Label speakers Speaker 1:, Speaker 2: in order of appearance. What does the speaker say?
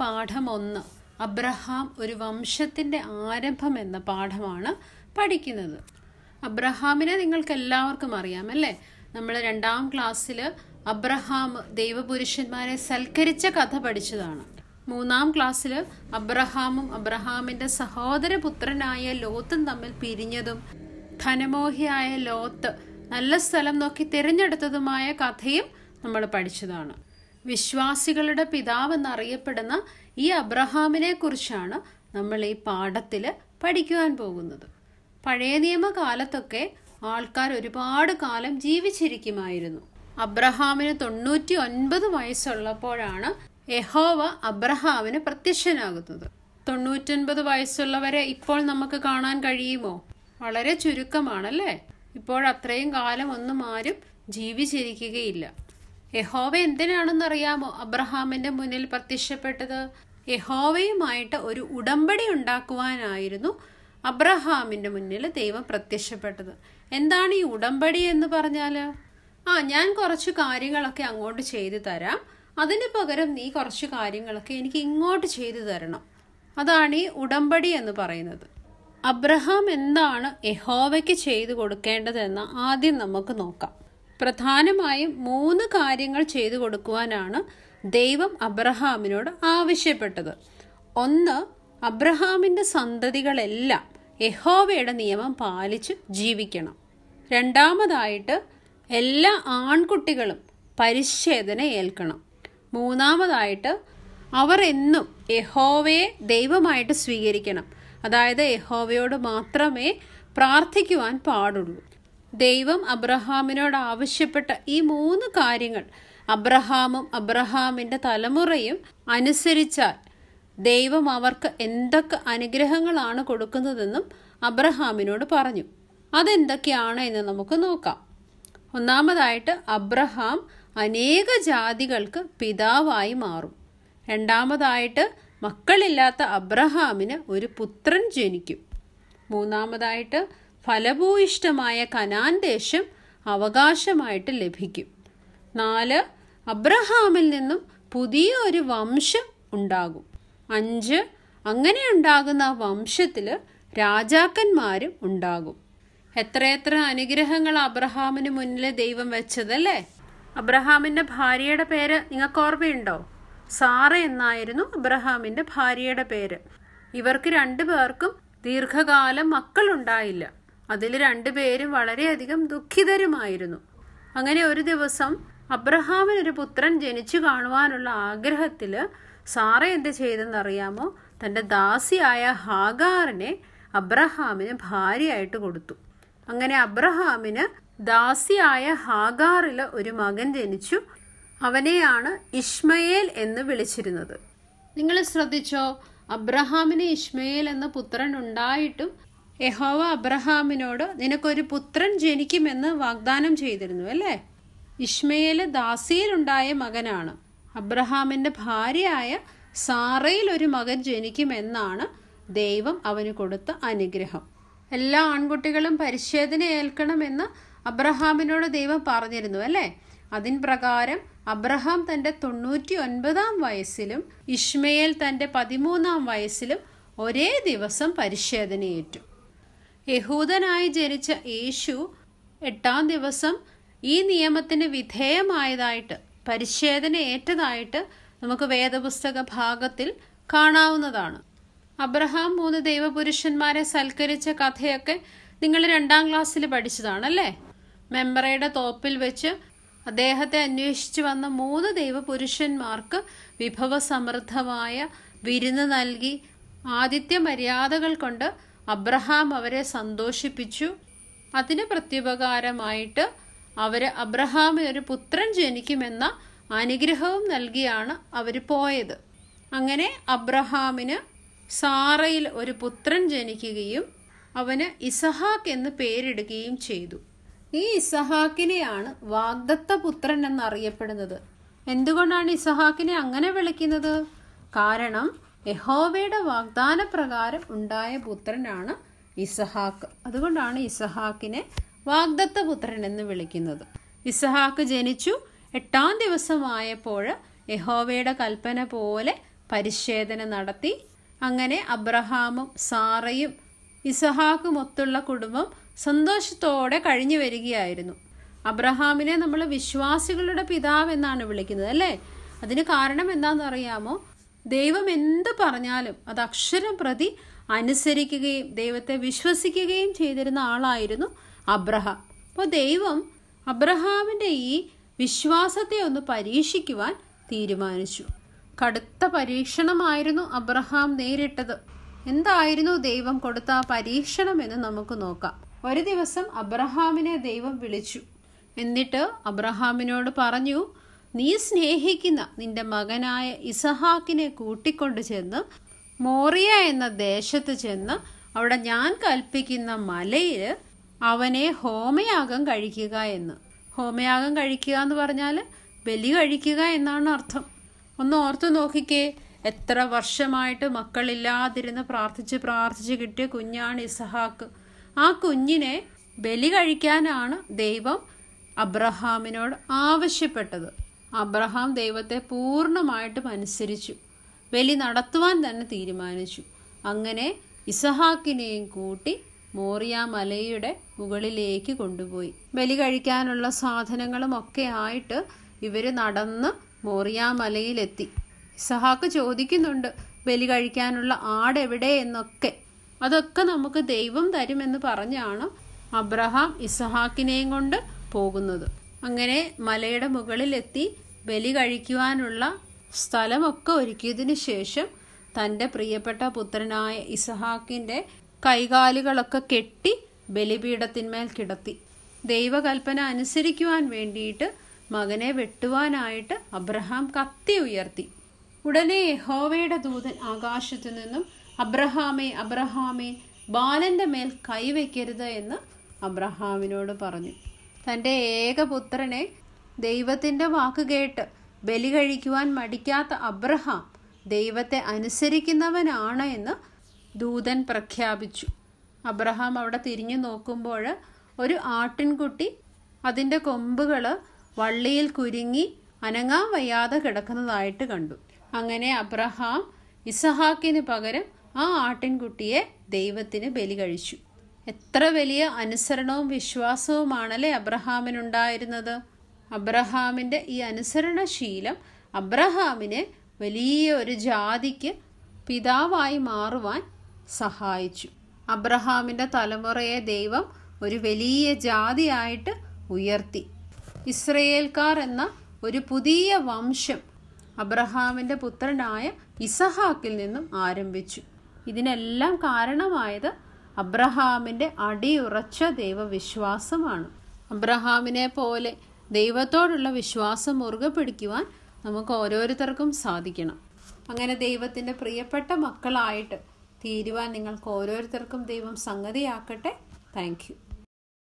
Speaker 1: പാഠം ഒന്ന് അബ്രഹാം ഒരു വംശത്തിൻ്റെ ആരംഭം എന്ന പാഠമാണ് പഠിക്കുന്നത് അബ്രഹാമിനെ നിങ്ങൾക്ക് എല്ലാവർക്കും അറിയാം അല്ലേ നമ്മൾ രണ്ടാം ക്ലാസ്സിൽ അബ്രഹാം ദൈവപുരുഷന്മാരെ സൽക്കരിച്ച കഥ പഠിച്ചതാണ് മൂന്നാം ക്ലാസ്സിൽ അബ്രഹാമും അബ്രഹാമിൻ്റെ സഹോദരപുത്രനായ ലോത്തും തമ്മിൽ പിരിഞ്ഞതും ധനമോഹിയായ ലോത്ത് നല്ല സ്ഥലം നോക്കി തിരഞ്ഞെടുത്തതുമായ കഥയും നമ്മൾ പഠിച്ചതാണ് വിശ്വാസികളുടെ പിതാവ് എന്നറിയപ്പെടുന്ന ഈ അബ്രഹാമിനെ കുറിച്ചാണ് നമ്മൾ ഈ പാഠത്തിൽ പഠിക്കുവാൻ പോകുന്നത് പഴയ നിയമകാലത്തൊക്കെ ആൾക്കാർ ഒരുപാട് കാലം ജീവിച്ചിരിക്കുമായിരുന്നു അബ്രഹാമിന് തൊണ്ണൂറ്റി ഒൻപത് വയസ്സുള്ളപ്പോഴാണ് യഹോവ അബ്രഹാമിന് പ്രത്യക്ഷനാകുന്നത് തൊണ്ണൂറ്റൊൻപത് വയസ്സുള്ളവരെ ഇപ്പോൾ നമുക്ക് കാണാൻ കഴിയുമോ വളരെ ചുരുക്കമാണല്ലേ ഇപ്പോഴത്രയും കാലം ഒന്നും ആരും ജീവിച്ചിരിക്കുകയില്ല യഹോവ അറിയാമോ അബ്രഹാമിന്റെ മുന്നിൽ പ്രത്യക്ഷപ്പെട്ടത് യഹോവയുമായിട്ട് ഒരു ഉടമ്പടി ഉണ്ടാക്കുവാനായിരുന്നു അബ്രഹാമിന്റെ മുന്നിൽ ദൈവം പ്രത്യക്ഷപ്പെട്ടത് എന്താണ് ഈ ഉടമ്പടി എന്ന് പറഞ്ഞാൽ ആ ഞാൻ കുറച്ച് കാര്യങ്ങളൊക്കെ അങ്ങോട്ട് ചെയ്തു തരാം അതിന് പകരം നീ കുറച്ച് കാര്യങ്ങളൊക്കെ എനിക്ക് ഇങ്ങോട്ട് ചെയ്തു തരണം അതാണ് ഈ ഉടമ്പടി എന്ന് പറയുന്നത് അബ്രഹാം എന്താണ് യഹോവയ്ക്ക് ചെയ്തു കൊടുക്കേണ്ടതെന്ന് ആദ്യം നമുക്ക് നോക്കാം പ്രധാനമായും മൂന്ന് കാര്യങ്ങൾ ചെയ്തു കൊടുക്കുവാനാണ് ദൈവം അബ്രഹാമിനോട് ആവശ്യപ്പെട്ടത് ഒന്ന് അബ്രഹാമിൻ്റെ സന്തതികളെല്ലാം യഹോവയുടെ നിയമം പാലിച്ച് ജീവിക്കണം രണ്ടാമതായിട്ട് എല്ലാ ആൺകുട്ടികളും പരിശേദന ഏൽക്കണം മൂന്നാമതായിട്ട് അവർ എന്നും യഹോവയെ ദൈവമായിട്ട് സ്വീകരിക്കണം അതായത് യഹോവയോട് മാത്രമേ പ്രാർത്ഥിക്കുവാൻ പാടുള്ളൂ ദൈവം അബ്രഹാമിനോട് ആവശ്യപ്പെട്ട ഈ മൂന്ന് കാര്യങ്ങൾ അബ്രഹാമും അബ്രഹാമിൻ്റെ തലമുറയും അനുസരിച്ചാൽ ദൈവം അവർക്ക് എന്തൊക്കെ അനുഗ്രഹങ്ങളാണ് കൊടുക്കുന്നതെന്നും അബ്രഹാമിനോട് പറഞ്ഞു അതെന്തൊക്കെയാണ് എന്ന് നമുക്ക് നോക്കാം ഒന്നാമതായിട്ട് അബ്രഹാം അനേക ജാതികൾക്ക് പിതാവായി മാറും രണ്ടാമതായിട്ട് മക്കളില്ലാത്ത അബ്രഹാമിന് ഒരു പുത്രൻ ജനിക്കും മൂന്നാമതായിട്ട് ഫലഭൂയിഷ്ടമായ കനാൻ ദേശം അവകാശമായിട്ട് ലഭിക്കും നാല് അബ്രഹാമിൽ നിന്നും പുതിയ ഒരു വംശം ഉണ്ടാകും അഞ്ച് അങ്ങനെ ഉണ്ടാകുന്ന വംശത്തിൽ രാജാക്കന്മാരും ഉണ്ടാകും എത്രയെത്ര അനുഗ്രഹങ്ങൾ അബ്രഹാമിന് മുന്നിൽ ദൈവം വെച്ചതല്ലേ അബ്രഹാമിൻ്റെ ഭാര്യയുടെ പേര് നിങ്ങൾക്ക് ഓർമ്മയുണ്ടോ സാറ എന്നായിരുന്നു അബ്രഹാമിൻ്റെ ഭാര്യയുടെ പേര് ഇവർക്ക് രണ്ടു പേർക്കും ദീർഘകാലം മക്കളുണ്ടായില്ല അതിൽ രണ്ടുപേരും വളരെയധികം ദുഃഖിതരുമായിരുന്നു അങ്ങനെ ഒരു ദിവസം അബ്രഹാമിനൊരു പുത്രൻ ജനിച്ചു കാണുവാനുള്ള ആഗ്രഹത്തിൽ സാറ എന്ത് ചെയ്തെന്നറിയാമോ തൻ്റെ ദാസിയായ ഹാഗാറിനെ അബ്രഹാമിന് ഭാര്യയായിട്ട് കൊടുത്തു അങ്ങനെ അബ്രഹാമിന് ദാസിയായ ഹാഗാറിൽ ഒരു മകൻ ജനിച്ചു അവനെയാണ് ഇഷ്മയേൽ എന്ന് വിളിച്ചിരുന്നത് നിങ്ങൾ ശ്രദ്ധിച്ചോ അബ്രഹാമിന് ഇഷ്മയേൽ എന്ന പുത്രൻ ഉണ്ടായിട്ടും യഹോവ അബ്രഹാമിനോട് നിനക്കൊരു പുത്രൻ ജനിക്കുമെന്ന് വാഗ്ദാനം ചെയ്തിരുന്നു അല്ലേ ഇഷ്മയേൽ ദാസിയിലുണ്ടായ മകനാണ് അബ്രഹാമിൻ്റെ ഭാര്യയായ സാറയിൽ ഒരു മകൻ ജനിക്കുമെന്നാണ് ദൈവം അവന് കൊടുത്ത അനുഗ്രഹം എല്ലാ ആൺകുട്ടികളും പരിശോധന ഏൽക്കണമെന്ന് അബ്രഹാമിനോട് ദൈവം പറഞ്ഞിരുന്നു അല്ലേ അതിൻ പ്രകാരം അബ്രഹാം തൻ്റെ തൊണ്ണൂറ്റി ഒൻപതാം വയസ്സിലും ഇഷ്മയേൽ തൻ്റെ പതിമൂന്നാം വയസ്സിലും ഒരേ ദിവസം പരിശോധനയേറ്റു യഹൂദനായി ജനിച്ച യേശു എട്ടാം ദിവസം ഈ നിയമത്തിന് വിധേയമായതായിട്ട് പരിശേദന ഏറ്റതായിട്ട് നമുക്ക് വേദപുസ്തക ഭാഗത്തിൽ കാണാവുന്നതാണ് അബ്രഹാം മൂന്ന് ദൈവപുരുഷന്മാരെ സൽക്കരിച്ച കഥയൊക്കെ നിങ്ങൾ രണ്ടാം ക്ലാസ്സിൽ പഠിച്ചതാണല്ലേ മെമ്പറയുടെ തോപ്പിൽ വെച്ച് അദ്ദേഹത്തെ അന്വേഷിച്ചു വന്ന മൂന്ന് ദൈവപുരുഷന്മാർക്ക് വിഭവസമൃദ്ധമായ വിരുന്ന് നൽകി ആദിത്യ മര്യാദകൾ കൊണ്ട് അബ്രഹാം അവരെ സന്തോഷിപ്പിച്ചു അതിന് പ്രത്യുപകാരമായിട്ട് അവർ അബ്രഹാമിന് ഒരു പുത്രൻ ജനിക്കുമെന്ന അനുഗ്രഹവും നൽകിയാണ് അവർ പോയത് അങ്ങനെ അബ്രഹാമിന് സാറയിൽ ഒരു പുത്രൻ ജനിക്കുകയും അവന് ഇസഹാക്ക് എന്ന് പേരിടുകയും ചെയ്തു ഈ ഇസഹാക്കിനെയാണ് വാഗ്ദത്ത പുത്രൻ എന്നറിയപ്പെടുന്നത് എന്തുകൊണ്ടാണ് ഇസഹാക്കിനെ അങ്ങനെ വിളിക്കുന്നത് കാരണം യഹോവയുടെ വാഗ്ദാന പ്രകാരം ഉണ്ടായ പുത്രനാണ് ഇസഹാക്ക് അതുകൊണ്ടാണ് ഇസഹാക്കിനെ വാഗ്ദത്ത പുത്രൻ എന്ന് വിളിക്കുന്നത് ഇസഹാക്ക് ജനിച്ചു എട്ടാം ദിവസമായപ്പോൾ യഹോവയുടെ കൽപ്പന പോലെ പരിശേധന നടത്തി അങ്ങനെ അബ്രഹാമും സാറയും ഇസഹാക്കും ഒത്തുള്ള കുടുംബം സന്തോഷത്തോടെ കഴിഞ്ഞു വരികയായിരുന്നു അബ്രഹാമിനെ നമ്മൾ വിശ്വാസികളുടെ പിതാവ് എന്നാണ് വിളിക്കുന്നത് അല്ലേ അതിന് കാരണം എന്താണെന്ന് അറിയാമോ ദൈവം എന്ത് പറഞ്ഞാലും അത് അക്ഷരം പ്രതി അനുസരിക്കുകയും ദൈവത്തെ വിശ്വസിക്കുകയും ചെയ്തിരുന്ന ആളായിരുന്നു അബ്രഹാം അപ്പോൾ ദൈവം അബ്രഹാമിൻ്റെ ഈ വിശ്വാസത്തെ ഒന്ന് പരീക്ഷിക്കുവാൻ തീരുമാനിച്ചു കടുത്ത പരീക്ഷണമായിരുന്നു അബ്രഹാം നേരിട്ടത് എന്തായിരുന്നു ദൈവം കൊടുത്ത ആ പരീക്ഷണം എന്ന് നമുക്ക് നോക്കാം ഒരു ദിവസം അബ്രഹാമിനെ ദൈവം വിളിച്ചു എന്നിട്ട് അബ്രഹാമിനോട് പറഞ്ഞു നീ സ്നേഹിക്കുന്ന നിന്റെ മകനായ ഇസഹാക്കിനെ കൂട്ടിക്കൊണ്ടു ചെന്ന് മോറിയ എന്ന ദേശത്ത് ചെന്ന് അവിടെ ഞാൻ കൽപ്പിക്കുന്ന മലയിൽ അവനെ ഹോമയാഗം കഴിക്കുക എന്ന് ഹോമയാഗം കഴിക്കുക എന്ന് പറഞ്ഞാൽ ബലി കഴിക്കുക എന്നാണ് അർത്ഥം ഒന്ന് ഓർത്തു നോക്കിക്കേ എത്ര വർഷമായിട്ട് മക്കളില്ലാതിരുന്ന് പ്രാർത്ഥിച്ച് പ്രാർത്ഥിച്ച് കിട്ടിയ കുഞ്ഞാണ് ഇസഹാക്ക് ആ കുഞ്ഞിനെ ബലി കഴിക്കാനാണ് ദൈവം അബ്രഹാമിനോട് ആവശ്യപ്പെട്ടത് അബ്രഹാം ദൈവത്തെ പൂർണ്ണമായിട്ടും അനുസരിച്ചു ബലി നടത്തുവാൻ തന്നെ തീരുമാനിച്ചു അങ്ങനെ ഇസഹാക്കിനെയും കൂട്ടി മോറിയ മലയുടെ മുകളിലേക്ക് കൊണ്ടുപോയി ബലി കഴിക്കാനുള്ള സാധനങ്ങളും ഒക്കെ ആയിട്ട് ഇവർ നടന്ന് മോറിയ മലയിലെത്തി ഇസഹാക്ക് ചോദിക്കുന്നുണ്ട് ബലി കഴിക്കാനുള്ള ആട് എവിടെ എന്നൊക്കെ അതൊക്കെ നമുക്ക് ദൈവം തരുമെന്ന് പറഞ്ഞാണ് അബ്രഹാം ഇസഹാക്കിനെയും കൊണ്ട് പോകുന്നത് അങ്ങനെ മലയുടെ മുകളിലെത്തി ബലി കഴിക്കുവാനുള്ള സ്ഥലമൊക്കെ ഒരുക്കിയതിനു ശേഷം തൻ്റെ പ്രിയപ്പെട്ട പുത്രനായ ഇസഹാക്കിൻ്റെ കൈകാലുകളൊക്കെ കെട്ടി ബലിപീഠത്തിന്മേൽ കിടത്തി ദൈവകൽപ്പന അനുസരിക്കുവാൻ വേണ്ടിയിട്ട് മകനെ വെട്ടുവാനായിട്ട് അബ്രഹാം കത്തി ഉയർത്തി ഉടനെ യഹോവയുടെ ദൂതൻ ആകാശത്തു നിന്നും അബ്രഹാമേ അബ്രഹാമേ ബാലൻ്റെ മേൽ കൈവയ്ക്കരുത് എന്ന് അബ്രഹാമിനോട് പറഞ്ഞു തൻ്റെ ഏകപുത്രനെ ദൈവത്തിൻ്റെ വാക്ക് കേട്ട് ബലി കഴിക്കുവാൻ മടിക്കാത്ത അബ്രഹാം ദൈവത്തെ അനുസരിക്കുന്നവനാണ് എന്ന് ദൂതൻ പ്രഖ്യാപിച്ചു അബ്രഹാം അവിടെ തിരിഞ്ഞു നോക്കുമ്പോൾ ഒരു ആട്ടിൻകുട്ടി അതിൻ്റെ കൊമ്പുകൾ വള്ളിയിൽ കുരുങ്ങി അനങ്ങാൻ വയ്യാതെ കിടക്കുന്നതായിട്ട് കണ്ടു അങ്ങനെ അബ്രഹാം ഇസഹാക്കിന് പകരം ആ ആട്ടിൻകുട്ടിയെ ദൈവത്തിന് ബലി കഴിച്ചു എത്ര വലിയ അനുസരണവും വിശ്വാസവുമാണല്ലേ അബ്രഹാമിനുണ്ടായിരുന്നത് അബ്രഹാമിൻ്റെ ഈ അനുസരണശീലം അബ്രഹാമിനെ വലിയ ഒരു ജാതിക്ക് പിതാവായി മാറുവാൻ സഹായിച്ചു അബ്രഹാമിൻ്റെ തലമുറയെ ദൈവം ഒരു വലിയ ജാതിയായിട്ട് ഉയർത്തി ഇസ്രയേൽക്കാർ എന്ന ഒരു പുതിയ വംശം അബ്രഹാമിൻ്റെ പുത്രനായ ഇസഹാക്കിൽ നിന്നും ആരംഭിച്ചു ഇതിനെല്ലാം കാരണമായത് അബ്രഹാമിൻ്റെ അടിയുറച്ച ദൈവവിശ്വാസമാണ് അബ്രഹാമിനെ പോലെ ദൈവത്തോടുള്ള വിശ്വാസം മുറുകെ പിടിക്കുവാൻ നമുക്ക് ഓരോരുത്തർക്കും സാധിക്കണം അങ്ങനെ ദൈവത്തിൻ്റെ പ്രിയപ്പെട്ട മക്കളായിട്ട് തീരുവാൻ നിങ്ങൾക്ക് ഓരോരുത്തർക്കും ദൈവം സംഗതിയാക്കട്ടെ താങ്ക്